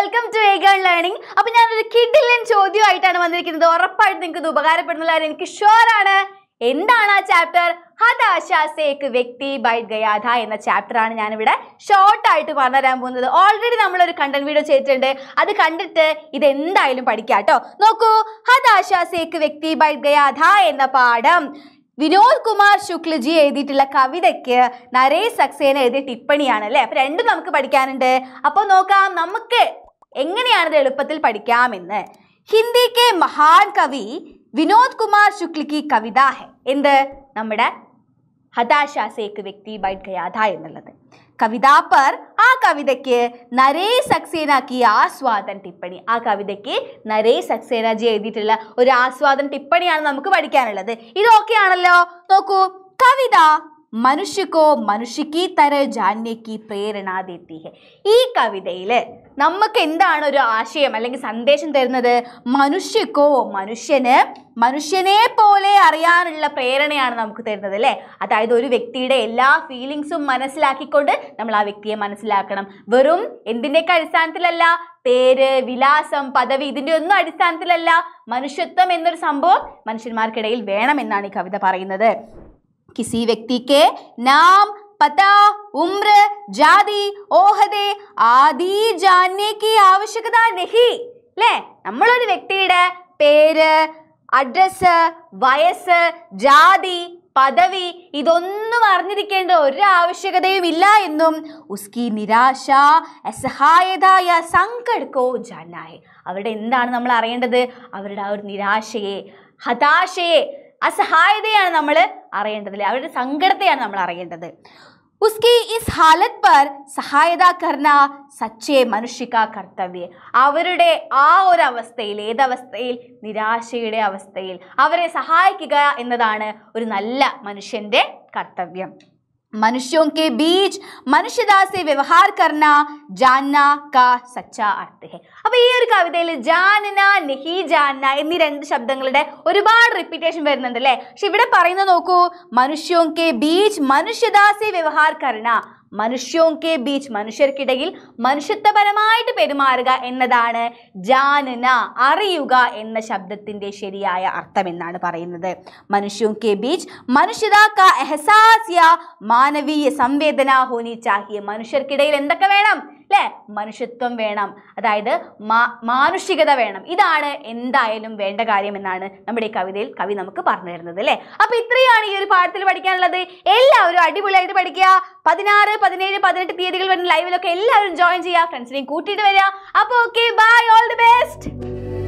welcome to എഗൺ learning ഒരു ഞാനൊരു കിഡിലിൻ ചോദ്യമായിട്ടാണ് വന്നിരിക്കുന്നത് ഉറപ്പായിട്ട് നിങ്ങൾക്ക് ഇത് ഉപകാരപ്പെടുന്നില്ല എനിക്ക് ഷുവർ ആണ് എന്താണ് ആ ചാപ്റ്റർ ഹതാശാസേക്ക് വ്യക്തി ബൈറ്റ് ഗയാധ എന്ന ചാപ്റ്ററാണ് ഞാനിവിടെ ഷോർട്ടായിട്ട് പറഞ്ഞുതരാൻ പോകുന്നത് ഓൾറെഡി നമ്മളൊരു കണ്ടന്റ് വീഡിയോ ചെയ്തിട്ടുണ്ട് അത് കണ്ടിട്ട് ഇത് എന്തായാലും പഠിക്കാം കേട്ടോ നോക്കൂ ഹതാശാസേക്ക് വ്യക്തി ബൈറ്റ് ഗയാധ എന്ന പാഠം വിനോദ് കുമാർ ശുക്ലജി എഴുതിയിട്ടുള്ള കവിതയ്ക്ക് നരേഷ് സക്സേന എഴുതിയ ടിപ്പണിയാണ് അല്ലേ അപ്പൊ രണ്ടും നമുക്ക് പഠിക്കാനുണ്ട് അപ്പോൾ നോക്കാം നമുക്ക് എങ്ങനെയാണിത് എളുപ്പത്തിൽ പഠിക്കാമെന്ന് ഹിന്ദി കെ മഹാൻ കവി വിനോദ് കുമാർ ശുക്ലിക്ക് കവിത ഹെ എന്ത് നമ്മുടെ ഹതാശ സേക്ക് വ്യക്തി ബൈറ്റ് ഗയാഥ എന്നുള്ളത് കവിത പർ ആ കവിതയ്ക്ക് നരേ സക്സേനക്ക് ആസ്വാദൻ ടിപ്പണി ആ കവിതയ്ക്ക് നരേ സക്സേനജി എഴുതിയിട്ടുള്ള ഒരു ആസ്വാദൻ ടിപ്പണിയാണ് നമുക്ക് പഠിക്കാനുള്ളത് ആണല്ലോ നോക്കൂ കവിത മനുഷ്യ കോ മനുഷ്യക്ക് തര ജാന്യക്ക് പ്രേരണ ദീത്തി ഹെ ഈ കവിതയിൽ നമുക്ക് എന്താണ് ഒരു ആശയം അല്ലെങ്കിൽ സന്ദേശം തരുന്നത് മനുഷ്യക്കോ മനുഷ്യന് മനുഷ്യനെ പോലെ അറിയാനുള്ള പ്രേരണയാണ് നമുക്ക് തരുന്നത് അല്ലേ അതായത് ഒരു വ്യക്തിയുടെ എല്ലാ ഫീലിങ്സും മനസ്സിലാക്കിക്കൊണ്ട് നമ്മൾ ആ വ്യക്തിയെ മനസ്സിലാക്കണം വെറും എന്തിൻ്റെയൊക്കെ അടിസ്ഥാനത്തിലല്ല പേര് വിലാസം പദവി ഇതിൻ്റെ ഒന്നും അടിസ്ഥാനത്തിലല്ല മനുഷ്യത്വം എന്നൊരു സംഭവം മനുഷ്യന്മാർക്കിടയിൽ വേണമെന്നാണ് ഈ കവിത പറയുന്നത് किसी व्यक्ति के नाम पता उम्र ജാതി ഓഹദെ ആദി ജാനേക്ക് ആവശ്യകത നഹി അല്ലേ നമ്മളൊരു വ്യക്തിയുടെ പേര് അഡ്രസ് വയസ്സ് ജാതി പദവി ഇതൊന്നും അറിഞ്ഞിരിക്കേണ്ട ഒരു ആവശ്യകതയും ഇല്ല എന്നും ഉസ്കി നിരാശ അസഹായത യാ സങ്കടക്കോ ജാനായി അവിടെ എന്താണ് നമ്മൾ അറിയേണ്ടത് അവരുടെ ആ ഒരു നിരാശയെ ഹതാശയെ അസഹായതയാണ് നമ്മൾ അറിയേണ്ടത് അവരുടെ സങ്കടത്തെയാണ് നമ്മൾ അറിയേണ്ടത് उसकी इस हालत पर സഹായത കർണ സച്ചേ മനുഷ്യക്ക കർത്തവ്യ അവരുടെ ആ ഒരു അവസ്ഥയിൽ ഏതവസ്ഥയിൽ നിരാശയുടെ അവസ്ഥയിൽ അവരെ സഹായിക്കുക എന്നതാണ് ഒരു നല്ല മനുഷ്യൻ്റെ കർത്തവ്യം मनुष्यों के बीच മനുഷ്യത से വ്യവഹാർ കർണ ജാന്ന കാ സച്ച അർത്ഥ ഹെ അപ്പൊ ഈ ഒരു കവിതയിൽ ജാനന നെഹി ജാന്ന എന്നീ രണ്ട് ശബ്ദങ്ങളുടെ ഒരുപാട് റിപ്പീറ്റേഷൻ വരുന്നുണ്ട് അല്ലേ പക്ഷെ ഇവിടെ പറയുന്നത് നോക്കൂ മനുഷ്യോം കെ ബീച്ച് മനുഷ്യദാസെ വ്യവഹാർ കർണ മനുഷ്യോം കെ ബീച്ച് മനുഷ്യർക്കിടയിൽ മനുഷ്യത്വപരമായിട്ട് പെരുമാറുക എന്നതാണ് ജാനന അറിയുക എന്ന ശബ്ദത്തിൻ്റെ ശരിയായ അർത്ഥം എന്നാണ് പറയുന്നത് മനുഷ്യോം കെ ബീച്ച് മനുഷ്യത എഹസാസിയ മാനവീയ സംവേദന ഹോനി ചാഹിയ മനുഷ്യർക്കിടയിൽ എന്തൊക്കെ വേണം അല്ലേ മനുഷ്യത്വം വേണം അതായത് മാനുഷികത വേണം ഇതാണ് എന്തായാലും വേണ്ട കാര്യം എന്നാണ് നമ്മുടെ ഈ കവിതയിൽ കവി നമുക്ക് പറഞ്ഞു തരുന്നത് അല്ലേ അപ്പൊ ഇത്രയാണ് ഈ ഒരു പാഠത്തിൽ പഠിക്കാനുള്ളത് എല്ലാവരും അടിപൊളിയായിട്ട് പഠിക്കുക പതിനാറ് പതിനേഴ് പതിനെട്ട് തീയതികൾ വരുന്ന ലൈവിലൊക്കെ എല്ലാവരും ജോയിൻ ചെയ്യുക ഫ്രണ്ട്സിനെയും കൂട്ടിയിട്ട് വരിക അപ്പോൾ okay bye all the best